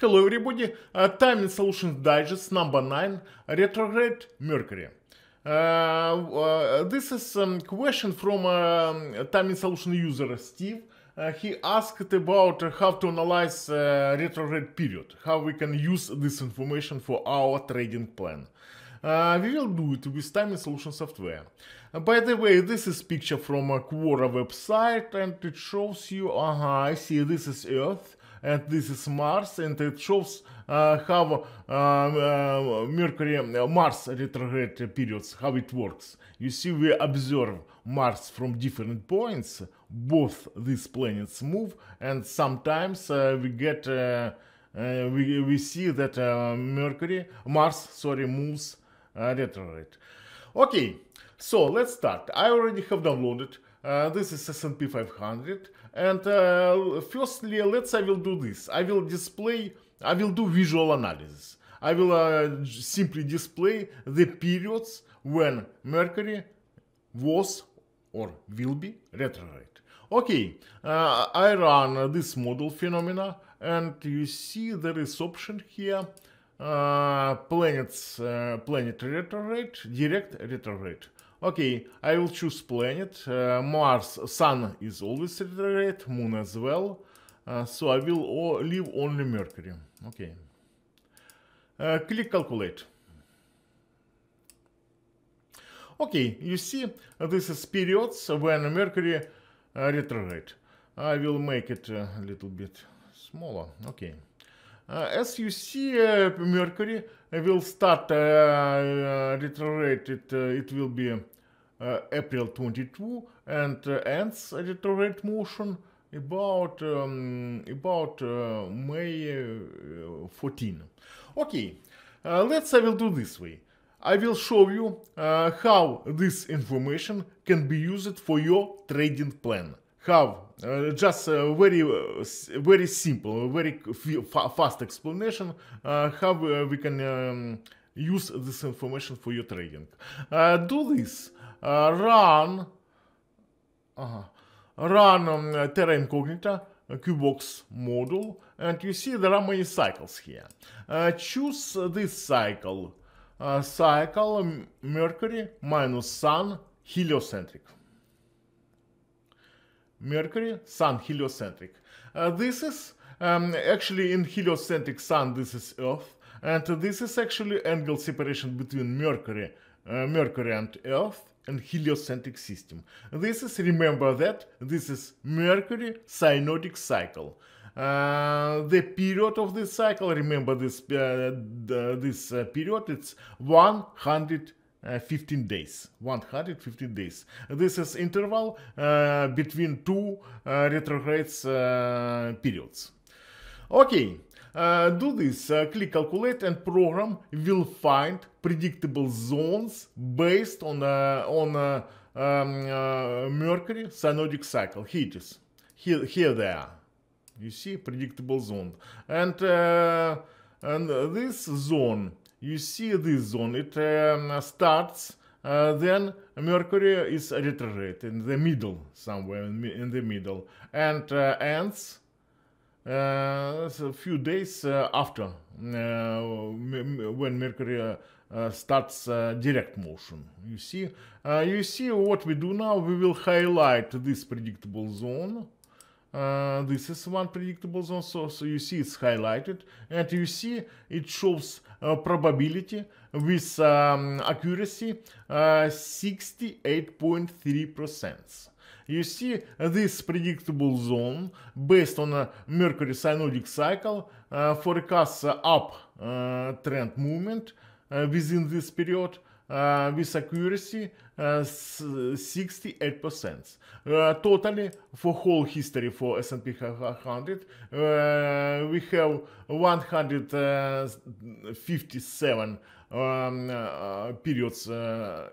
Hello everybody, uh, Time and Solutions Digest number 9, Retrograde Mercury. Uh, uh, this is a um, question from uh, Time and Solution user Steve. Uh, he asked about how to analyze uh, retrograde period, how we can use this information for our trading plan. Uh, we will do it with Time and Solution software. by the way, this is picture from a Quora website and it shows you, uh -huh, I see this is Earth and this is Mars and it shows uh, how uh, uh Mercury, uh, Mars retrograde periods, how it works. You see we observe Mars from different points, both these planets move and sometimes uh, we get we, we see that Mercury, Mars, sorry, moves retrograde. Okay, so let's start. I already have downloaded uh, this is S&P 500 and uh, firstly, let's I will do this. I will display, I will do visual analysis. I will uh, simply display the periods when Mercury was or will be retrograde. Okay, uh, I run this model phenomena and you see there is option here uh, planets, uh, planet retrograde, direct retrograde. Okay, I will choose planet. Uh, Mars, Sun is always retrograde, Moon as well. Uh, so I will leave only Mercury. Okay. Uh, э, click calculate. Okay, you see, this is periods when Mercury retrograde. I will make it a little bit smaller. Okay as you see, Mercury will start uh, uh, retrograde. It, uh, it will be April 22 and ends retrograde motion about um, about uh, May 14. Okay, uh, let's I will do this way. I will show you how this information can be used for your trading plan. Have Uh, just a uh, very, uh, very simple, very fast explanation how uh, uh, we can um, use this information for your trading. do this. run. Uh-huh, run um, Terra Incognita QBox model, and you see there are many cycles here. choose this cycle. cycle Mercury minus Sun heliocentric. Mercury, Sun heliocentric. Uh, this is um, actually in heliocentric Sun, this is Earth, and this is actually angle separation between Mercury, uh, Mercury and Earth and heliocentric system. This is, remember that, this is Mercury synodic cycle. Uh, the period of this cycle, remember this, uh, this uh, period, it's 100 uh, 15 days 115 days this is interval uh, between two uh, retrogrades uh, periods okay uh, do this uh, click calculate and program will find predictable zones based on on um, mercury synodic cycle here here here they are you see predictable zone and and this zone you see this zone, it um, starts, uh, then Mercury is retrograde in the middle, somewhere in, the middle, and uh, ends uh, a few days uh, after uh, when Mercury uh, starts direct motion. You see, you see what we do now. We will highlight this predictable zone. Uh, this is one predictable zone so, so you see it's highlighted and you see it shows uh, probability with um, accuracy 68.3 uh, percent you see this predictable zone based on a mercury synodic cycle uh, forecasts up uh, trend movement uh, within this period uh, with accuracy uh, 68%. Uh, totally for whole history for S&P 500, we have 157 um, periods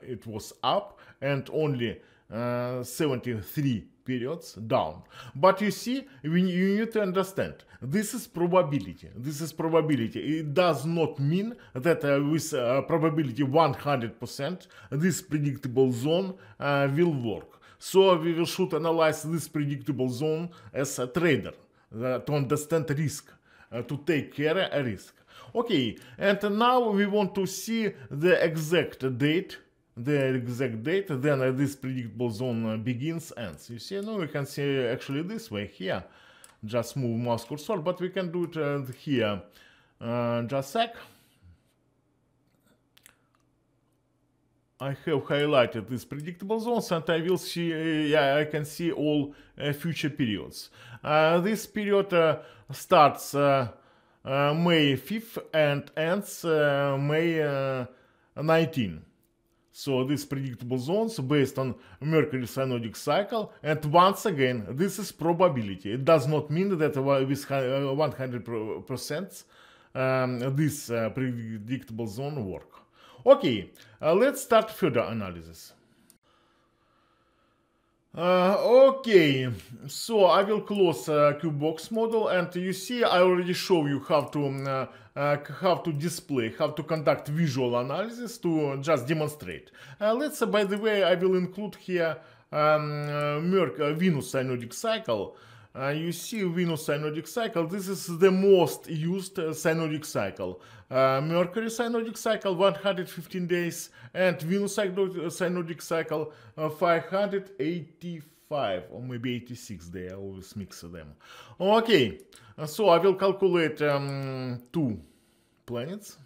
it was up and only 73 periods down. But you see, we, you need to understand, this is probability. This is probability. It does not mean that uh, with uh, probability 100%, this predictable zone uh, will work. So we should analyze this predictable zone as a trader uh, to understand risk, uh, to take care a risk. Okay, and now we want to see the exact date the exact date, then uh, this predictable zone uh, begins, ends. You see, now we can see actually this way here. Just move mouse cursor, but we can do it uh, here. Uh, just sec. I have highlighted these predictable zones and I will see, uh, yeah, I can see all uh, future periods. this period starts May 5th and ends May 19. So these predictable zones based on Mercury synodic cycle. And once again, this is probability. It does not mean that with 100% uh, um, this uh, predictable zone work. Okay, uh, let's start further analysis. Uh, okay, so I will close uh, QBox model and you see I already show you how to uh, how to display, how to conduct visual analysis to just demonstrate. Uh, let's, uh, by the way, I will include here um, э, Merck Venus synodic cycle uh, you see Venus synodic cycle. This is the most used uh, synodic cycle. Uh, Mercury synodic cycle 115 days and Venus synodic uh, cycle uh, 585 or maybe 86 days. I always mix them. Okay, uh, so I will calculate um, two planets.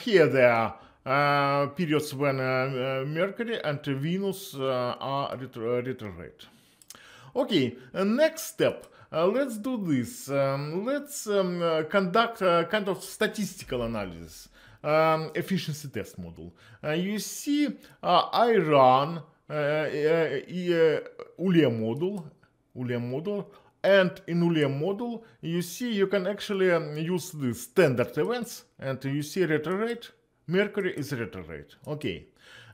here they are. periods when Mercury and Venus are retro retrograde. Okay, uh, next step. Uh, let's do this. Um, let's um, uh, conduct a uh, kind of statistical analysis, um, efficiency test model. Uh, you see, uh, I run Ulia model, Ulia model, and in Ulia model, you see you can actually um, use the standard events, and you see retro rate. Mercury is retro rate. Okay.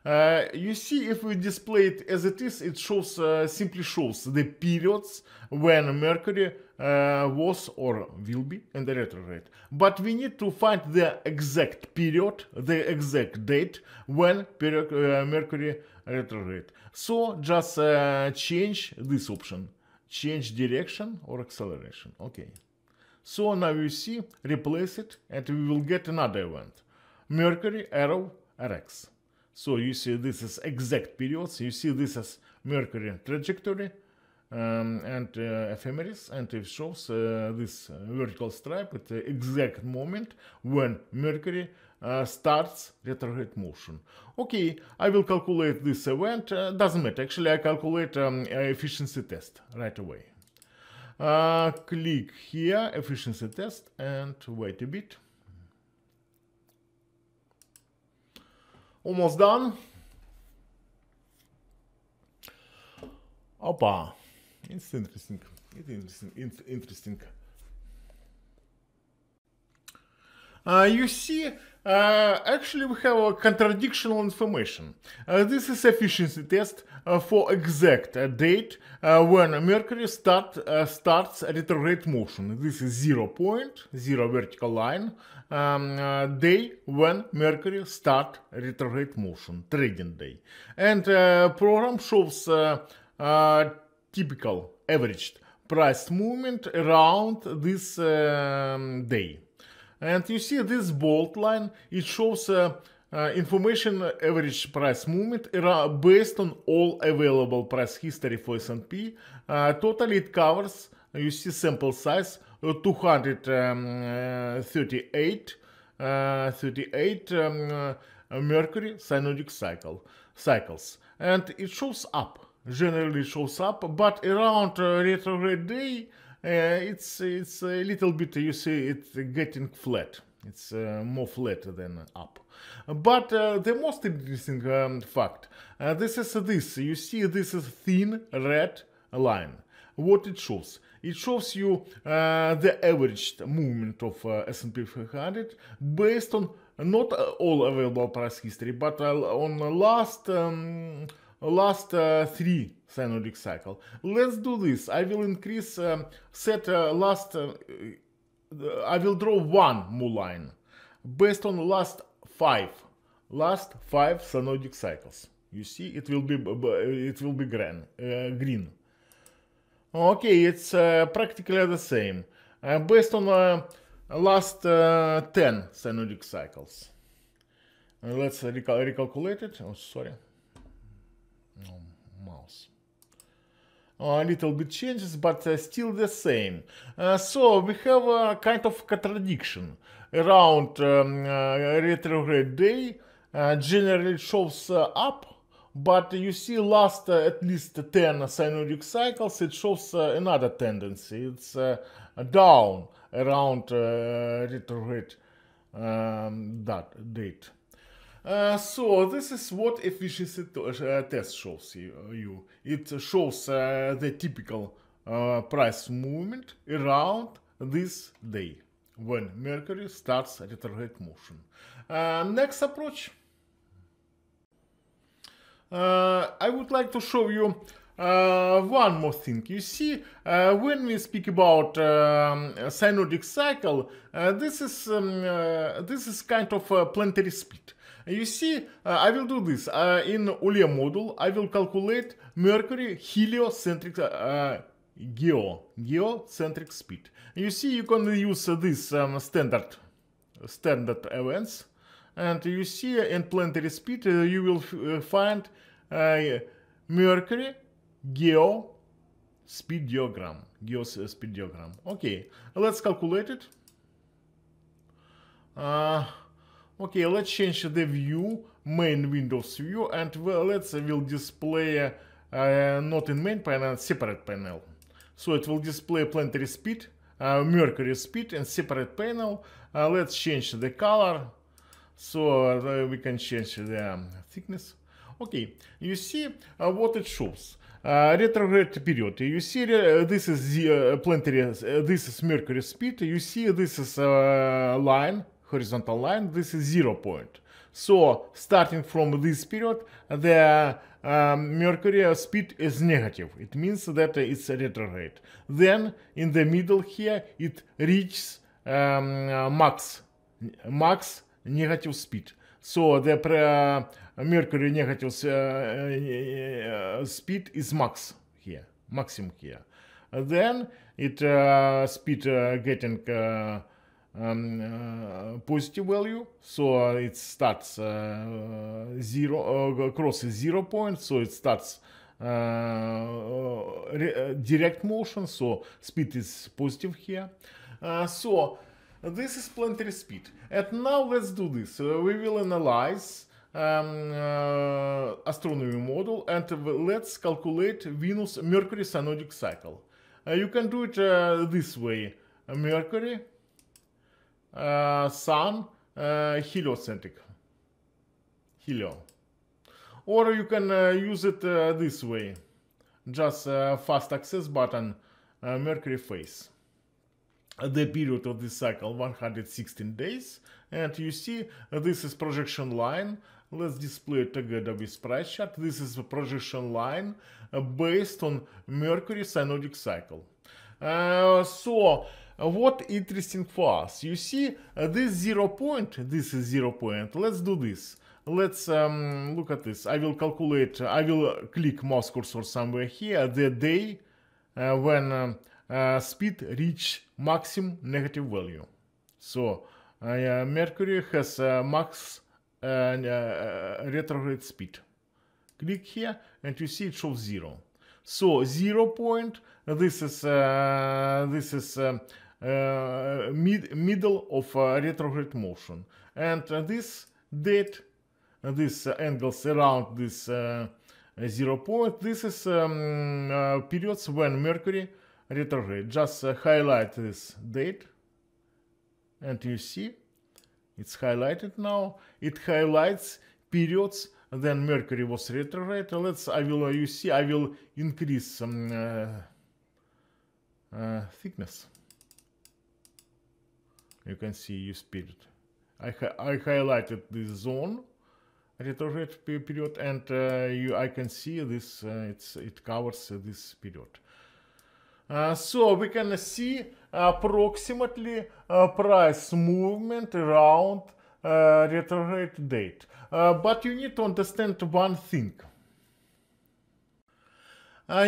Uh, you see, if we display it as it is, it shows uh, simply shows the periods when Mercury uh, was or will be in the retrograde. But we need to find the exact period, the exact date when uh, Mercury retrograde. So just uh, change this option, change direction or acceleration. Okay. So now you see, replace it, and we will get another event. Mercury arrow RX. So you see this is exact periods, you see this as Mercury trajectory um, and uh, ephemeris and it shows uh, this uh, vertical stripe at the exact moment when Mercury uh, starts retrograde motion. Okay, I will calculate this event, uh, doesn't matter, actually I calculate um, efficiency test right away. Uh, click here, efficiency test and wait a bit. Almost done. Opa. It's interesting. It's interesting. It's interesting. Uh, you see, uh, actually, we have a contradictional information. Uh, this is efficiency test uh, for exact uh, date uh, when Mercury start, uh, starts retrograde motion. This is zero point, zero vertical line, um, day when Mercury start retrograde motion, trading day. And program shows typical averaged price movement around this um, day. And you see this bold line, it shows uh, uh, information average price movement based on all available price history for S&P. Uh, totally it covers, you see sample size, uh, 238 um, uh, uh, 38 um, Mercury synodic cycle cycles. And it shows up, generally shows up, but around retrograde day, uh, it's it's a little bit you see it getting flat it's uh, more flat than up. But uh, the most interesting um, fact, uh, this is this, you see this is thin red line. What it shows? It shows you uh, the average movement of uh, S&P 500 based on not all available price history, but on last um, last uh, three synodic cycle. Let's do this. I will increase, um, set uh, last, uh, I will draw one more line based on last five, last five synodic cycles. You see, it will be, it will be green. Uh, green. Okay, it's uh, practically the same. Uh, based on last 10 synodic cycles. let's recal recalculate it. Oh, sorry mouse. Uh, a little bit changes, but uh, still the same. Uh, so we have a kind of contradiction around um, uh, retrograde day. Uh, generally shows uh, up, but you see last at least 10 synodic cycles, it shows another tendency. It's down around retrograde um, that date. Uh, so this is what efficiency uh, test shows uh, you. It shows uh, the typical uh, price movement around this day when Mercury starts retrograde motion. next approach. I would like to show you one more thing. You see, when we speak about um, synodic cycle, this is um, this is kind of planetary speed. You see, uh, I will do this. Uh, in Olya model, I will calculate Mercury heliocentric uh, geo, geocentric speed. You see, you can use this um, standard standard events and you see in planetary speed uh, you will uh, find uh, mercury geo speed diagram geo speed diagram okay let's calculate it Okay, let's change the view, main Windows view, and well, let's uh, will display uh, uh, not in main panel, separate panel. So it will display planetary speed, uh, mercury speed, and separate panel. Uh, let's change the color, so uh, we can change the um, thickness. Okay, you see what it shows. Uh, retrograde period. You see, uh, this is the uh, planetary, this is Mercury speed. You see, this is a line horizontal line, this is zero point. So starting from this period, the uh, Mercury speed is negative. It means that it's retrograde. Then in the middle here, it reaches um, max, max negative speed. So the uh, Mercury negative uh, uh, speed is max here, maximum here. Then it uh, speed getting um, uh, positive value so uh, it starts uh, zero crosses zero point so it starts direct motion so speed is positive here so this is planetary speed and now let's do this we will analyze um, uh, astronomy model and let's calculate Venus Mercury synodic cycle. Uh, you can do it uh, this way. Mercury uh, sun uh, heliocentric helio or you can uh, use it this way just fast access button mercury phase the period of this cycle 116 days and you see this is projection line let's display it together with price chart this is the projection line based on mercury synodic cycle uh, so uh, what interesting for us. You see, uh, this zero point, this is zero point, let's do this. Let's um, look at this. I will calculate, I will click mouse cursor somewhere here, the day uh, when um, uh, speed reach maximum negative value. So uh, Mercury has uh, max retrograde speed. Click here and you see it shows zero. So zero point, this is, this is um, mid middle of uh, retrograde motion. And uh, this date, uh, these angles around this zero point, this is um, periods when Mercury retrograde. Just highlight this date and you see it's highlighted now. It highlights periods then Mercury was retrograde. Let's, I will, you see, I will increase some uh, uh, thickness you can see your spirit. I, I highlighted this zone retrograde period and uh, you, I can see this, uh, it covers uh, this period. Uh, so we can see approximately uh, price movement around uh, retrograde date. but you need to understand one thing.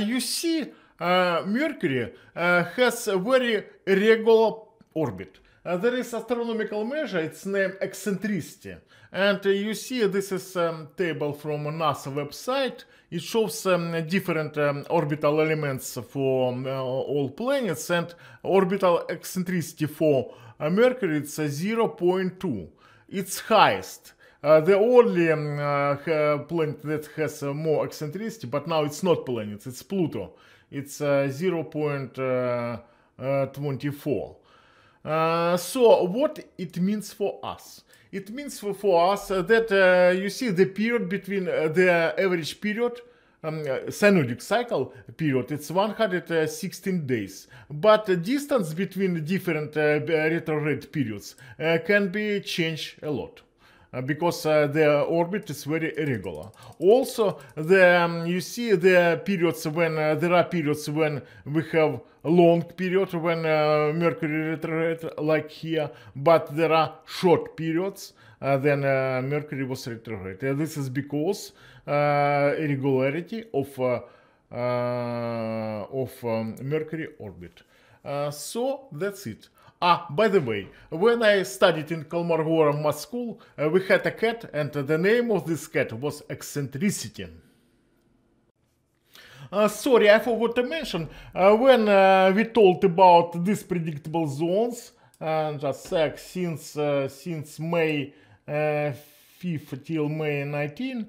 you see Mercury has a very regular orbit there is astronomical measure, it's named eccentricity. And uh, you see uh, this is a um, table from NASA website. It shows um, different um, orbital elements for um, uh, all planets and orbital eccentricity for uh, Mercury it's uh, 0.2. It's highest. Uh, the only um, uh, planet that has uh, more eccentricity, but now it's not planet, it's Pluto. It's 0.24. Uh, so what it means for us? It means for, for us uh, that uh, you see the period between uh, the average period, um, uh, synodic cycle period, it's 116 days. But distance between different retrograde periods can be changed a lot. Uh, because uh, orbit is very irregular. Also, the, um, you see the periods when uh, there are periods when we have long period when uh, Mercury retrograde like here, but there are short periods uh, then uh, Mercury was retrograde. this is because irregularity of of um, Mercury orbit. so that's it. Ah, by the way, when I studied in Kalmar Mass School, uh, we had a cat, and the name of this cat was Eccentricity. Uh, sorry, I forgot to mention, uh, when uh, we talked about these predictable zones, uh, just sec, since, uh, since May 5th till May 19,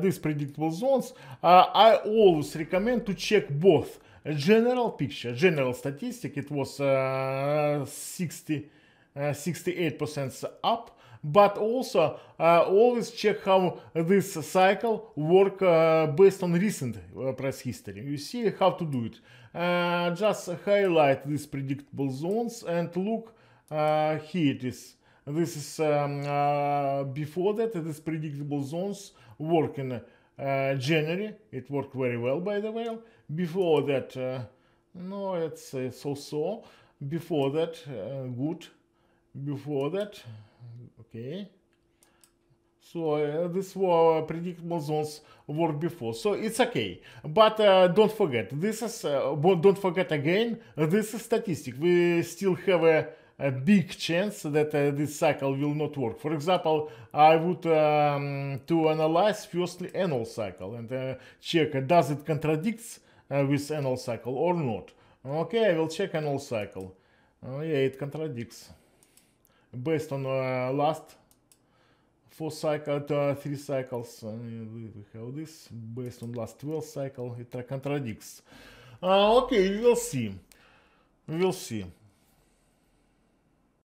these predictable zones, I always recommend to check both general picture, general statistic, it was uh, 60, 68% uh, up but also uh, always check how this cycle work uh, based on recent uh, price history. You see how to do it. Uh, just highlight these predictable zones and look here it is. This is um, before that these predictable zones work in January. It worked very well by the way. Before that, uh, no, it's uh, so-so. Before that, uh, good. Before that, okay. So uh, this were predictable zones were before. So it's okay. But uh, don't forget, this is, don't forget again, this is statistic. We still have a a big chance that uh, this cycle will not work. For example, I would um, to analyze firstly annual cycle and uh, check uh, does it contradicts uh, with annual cycle or not. Okay, I will check annual cycle. Uh, yeah, it contradicts. Based on uh, last four cycle, uh, three cycles, uh, we have this. Based on last 12 cycle, it contradicts. Uh, okay, we will see. We will see.